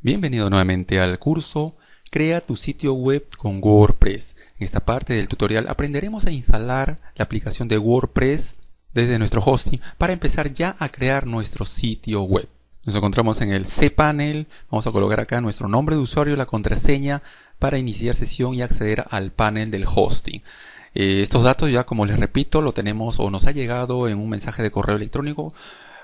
Bienvenido nuevamente al curso Crea tu sitio web con WordPress. En esta parte del tutorial aprenderemos a instalar la aplicación de WordPress desde nuestro hosting para empezar ya a crear nuestro sitio web. Nos encontramos en el cPanel, vamos a colocar acá nuestro nombre de usuario, la contraseña para iniciar sesión y acceder al panel del hosting. Eh, estos datos ya como les repito lo tenemos o nos ha llegado en un mensaje de correo electrónico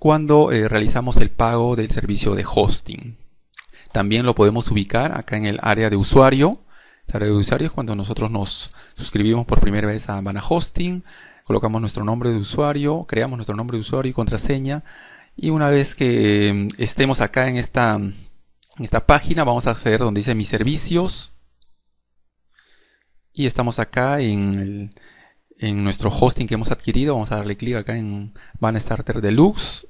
cuando eh, realizamos el pago del servicio de hosting. También lo podemos ubicar acá en el área de usuario. esta área de usuario es cuando nosotros nos suscribimos por primera vez a BANA Hosting, colocamos nuestro nombre de usuario, creamos nuestro nombre de usuario y contraseña. Y una vez que em, estemos acá en esta, esta página, vamos a acceder donde dice mis servicios. Y estamos acá en en nuestro hosting que hemos adquirido. Vamos a darle clic acá en Van Starter Deluxe.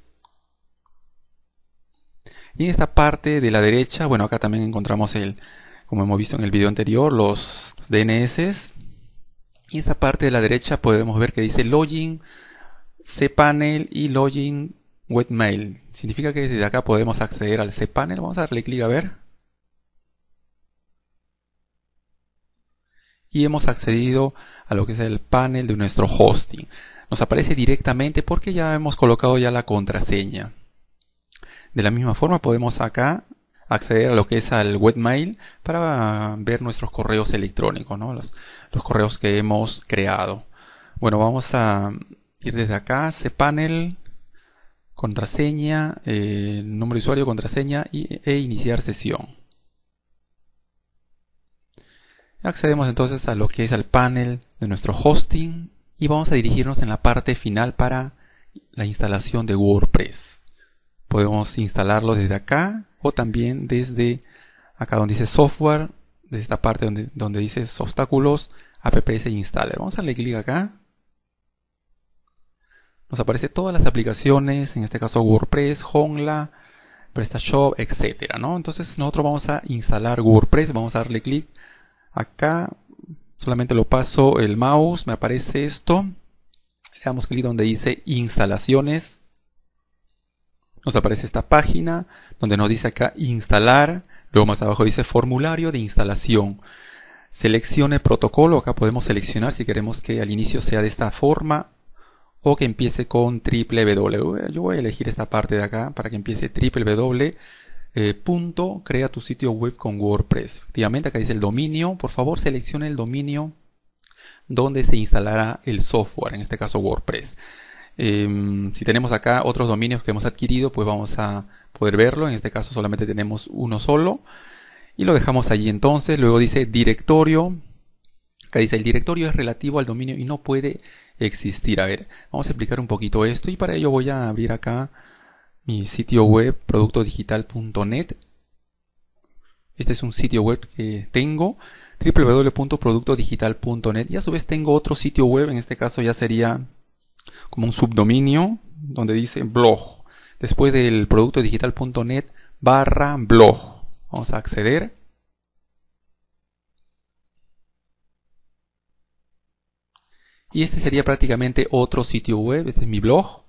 Y en esta parte de la derecha, bueno, acá también encontramos el, como hemos visto en el video anterior, los DNS. Y esta parte de la derecha podemos ver que dice login, cPanel y login webmail. Significa que desde acá podemos acceder al cPanel. Vamos a darle clic a ver. Y hemos accedido a lo que es el panel de nuestro hosting. Nos aparece directamente porque ya hemos colocado ya la contraseña. De la misma forma podemos acá acceder a lo que es al webmail para ver nuestros correos electrónicos, los, correos que hemos creado. Bueno, vamos a ir desde acá, panel, contraseña, eh, número de usuario, contraseña e iniciar sesión. Accedemos entonces a lo que es al panel de nuestro hosting y vamos a dirigirnos en la parte final para la instalación de WordPress. Podemos instalarlo desde acá o también desde acá donde dice software, desde esta parte donde, donde dice obstáculos, apps e installer. Vamos a darle clic acá. Nos aparece todas las aplicaciones, en este caso WordPress, Hongla, PrestaShop, etc. Entonces nosotros vamos a instalar WordPress, vamos a darle clic acá, solamente lo paso el mouse, me aparece esto, le damos clic donde dice instalaciones, nos aparece esta página donde nos dice acá instalar, luego más abajo dice formulario de instalación. Seleccione protocolo, acá podemos seleccionar si queremos que al inicio sea de esta forma o que empiece con www. Yo voy a elegir esta parte de acá para que empiece www. Eh, punto, crea tu sitio web con WordPress. Efectivamente, acá dice el dominio. Por favor, seleccione el dominio donde se instalará el software, en este caso WordPress. Em, si tenemos acá otros dominios que hemos adquirido, pues vamos a poder verlo. En este caso solamente tenemos uno solo. Y lo dejamos allí entonces. Luego dice directorio. Acá dice el directorio es relativo al dominio y no puede existir. A ver, vamos a explicar un poquito esto. Y para ello voy a abrir acá mi sitio web productodigital.net. Este es un sitio web que tengo, www.productodigital.net. Y a su vez tengo otro sitio web, en este caso ya sería como un subdominio donde dice blog. Después del producto digital.net barra blog. Vamos a acceder. Y este sería prácticamente otro sitio web. Este es mi blog.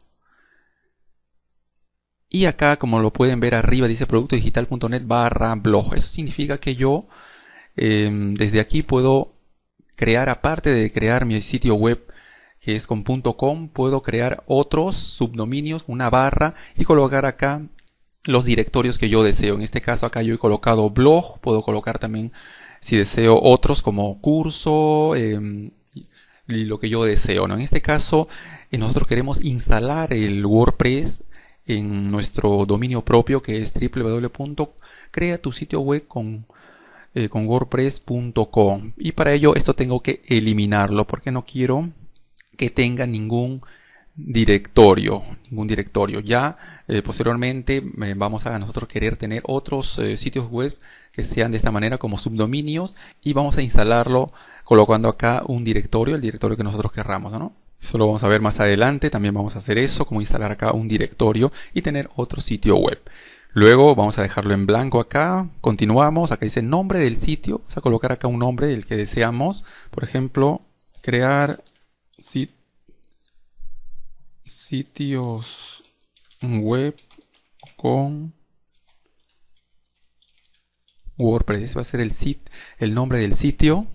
Y acá, como lo pueden ver arriba, dice producto productodigital.net barra blog. Eso significa que yo em, desde aquí puedo crear, aparte de crear mi sitio web que es con .com, puedo crear otros subdominios, una barra y colocar acá los directorios que yo deseo. En este caso acá yo he colocado blog, puedo colocar también si deseo otros como curso, em, y lo que yo deseo. ¿no? En este caso eh, nosotros queremos instalar el WordPress en nuestro dominio propio que es www.crea tu sitio web con eh, wordpress.com y para ello esto tengo que eliminarlo porque no quiero que tenga ningún directorio, ningún directorio. Ya eh, posteriormente eh, vamos a nosotros querer tener otros eh, sitios web que sean de esta manera como subdominios y vamos a instalarlo colocando acá un directorio, el directorio que nosotros querramos, ¿no? Eso lo vamos a ver más adelante, también vamos a hacer eso, como instalar acá un directorio y tener otro sitio web. Luego vamos a dejarlo en blanco acá, continuamos, acá dice nombre del sitio, vamos a colocar acá un nombre, el que deseamos, por ejemplo, crear sitios web con WordPress. Ese va a ser el, sit el nombre del sitio.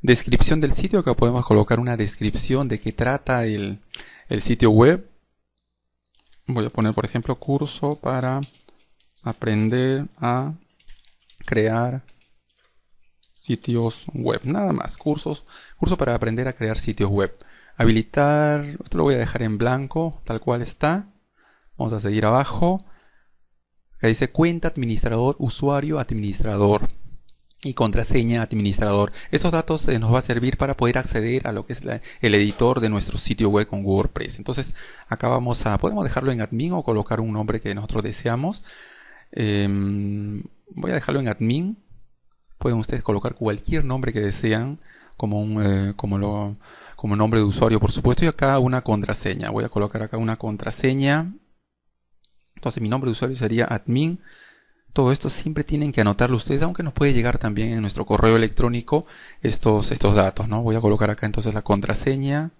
Descripción del sitio. Acá podemos colocar una descripción de qué trata el, el sitio web. Voy a poner, por ejemplo, curso para aprender a crear sitios web, nada más, cursos, curso para aprender a crear sitios web. Habilitar, esto lo voy a dejar en blanco, tal cual está. Vamos a seguir abajo. Acá dice cuenta administrador, usuario administrador y contraseña administrador. Estos datos eh, nos va a servir para poder acceder a lo que es el editor de nuestro sitio web con WordPress. Entonces acá vamos a, podemos dejarlo en admin o colocar un nombre que nosotros deseamos. Em, voy a dejarlo en admin pueden ustedes colocar cualquier nombre que desean como, un, eh, como, lo, como nombre de usuario, por supuesto, y acá una contraseña. Voy a colocar acá una contraseña. Entonces mi nombre de usuario sería admin. Todo esto siempre tienen que anotarlo ustedes, aunque nos puede llegar también en nuestro correo electrónico estos, estos datos, ¿no? Voy a colocar acá entonces la contraseña.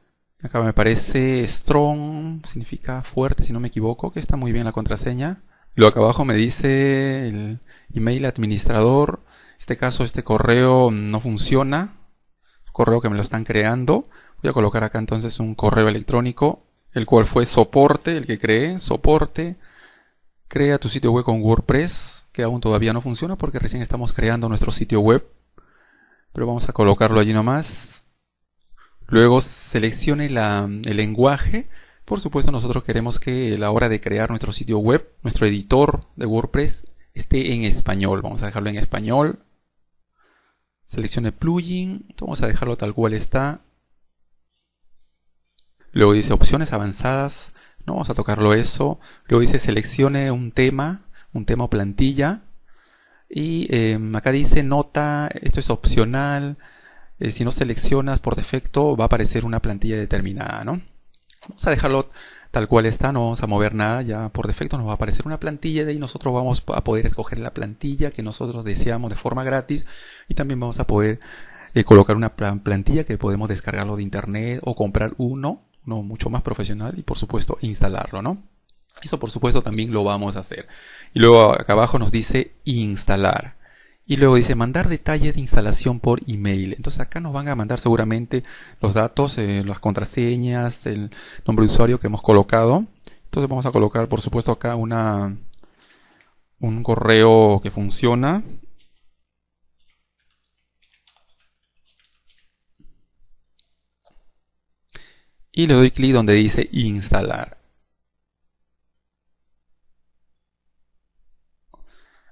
Acá me parece strong, significa fuerte si no me equivoco, que está muy bien la contraseña. Lo acá abajo me dice el email administrador este caso este correo no funciona, correo que me lo están creando. Voy a colocar acá entonces un correo electrónico, el cual fue soporte, el que creé, soporte. Crea tu sitio web con WordPress, que aún todavía no funciona porque recién estamos creando nuestro sitio web. Pero vamos a colocarlo allí nomás. Luego seleccione el lenguaje. Por supuesto, nosotros queremos que a la hora de crear nuestro sitio web, nuestro editor de WordPress esté en español. Vamos a dejarlo en español. Seleccione plugin. Vamos a dejarlo tal cual está. Luego dice opciones avanzadas. No vamos a tocarlo eso. Luego dice seleccione un tema, un tema o plantilla. Y em, acá dice nota, esto es opcional. Eh, si no seleccionas por defecto va a aparecer una plantilla determinada, ¿no? Vamos a dejarlo tal cual está, no vamos a mover nada, ya por defecto nos va a aparecer una plantilla de y nosotros vamos a poder escoger la plantilla que nosotros deseamos de forma gratis y también vamos a poder eh, colocar una plantilla que podemos descargarlo de internet o comprar uno, uno mucho más profesional y por supuesto instalarlo, ¿no? Eso por supuesto también lo vamos a hacer. Y luego acá abajo nos dice instalar. Y luego dice mandar detalles de instalación por email. Entonces acá nos van a mandar seguramente los datos, eh, las contraseñas, el nombre de usuario que hemos colocado. Entonces vamos a colocar por supuesto acá un correo que funciona. Y le doy clic donde dice instalar.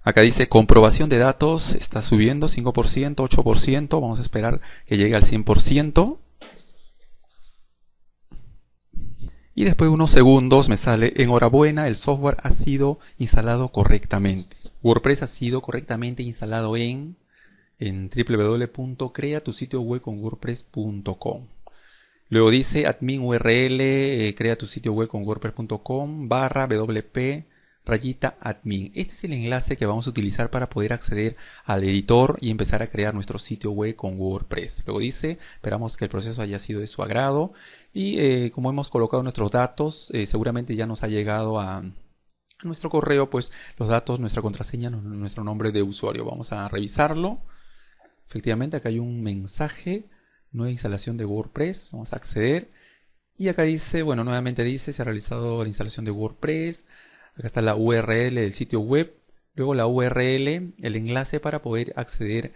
Acá dice comprobación de datos, está subiendo 5%, 8%, vamos a esperar que llegue al 100%. Y después de unos segundos me sale, enhorabuena, el software ha sido instalado correctamente. WordPress ha sido correctamente instalado en, en web con wordpress.com. Luego dice admin URL, crea tu sitio web con wordpress.com eh, barra wp rayita admin. Este es el enlace que vamos a utilizar para poder acceder al editor y empezar a crear nuestro sitio web con WordPress. Luego dice, esperamos que el proceso haya sido de su agrado y eh, como hemos colocado nuestros datos, eh, seguramente ya nos ha llegado a nuestro correo pues los datos, nuestra contraseña, nuestro nombre de usuario. Vamos a revisarlo. Efectivamente, acá hay un mensaje, nueva instalación de WordPress, vamos a acceder. Y acá dice, bueno, nuevamente dice, se ha realizado la instalación de WordPress, Acá está la URL del sitio web, luego la URL, el enlace para poder acceder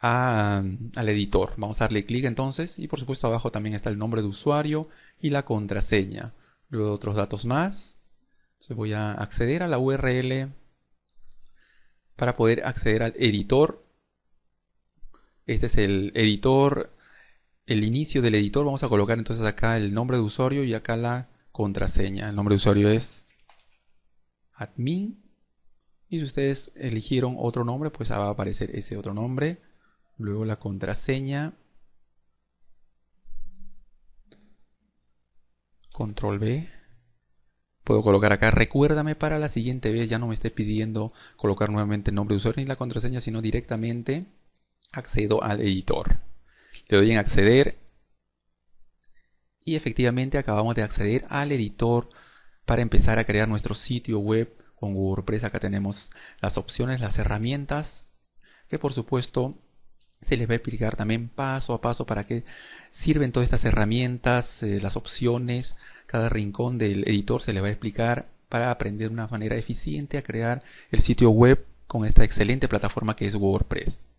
al editor. Vamos a darle clic entonces y por supuesto abajo también está el nombre de usuario y la contraseña. Luego otros datos más. Entonces voy a acceder a la URL para poder acceder al editor. Este es el editor, el inicio del editor. Vamos a colocar entonces acá el nombre de usuario y acá la contraseña. El nombre de usuario es admin. Y si ustedes eligieron otro nombre, pues ah, va a aparecer ese otro nombre. Luego la contraseña. Control B. Puedo colocar acá, recuérdame para la siguiente vez, ya no me esté pidiendo colocar nuevamente el nombre de usuario ni la contraseña, sino directamente accedo al editor. Le doy en acceder y efectivamente acabamos de acceder al editor para empezar a crear nuestro sitio web con WordPress. Acá tenemos las opciones, las herramientas, que por supuesto se les va a explicar también paso a paso para qué sirven todas estas herramientas, eh, las opciones, cada rincón del editor se les va a explicar para aprender de una manera eficiente a crear el sitio web con esta excelente plataforma que es WordPress.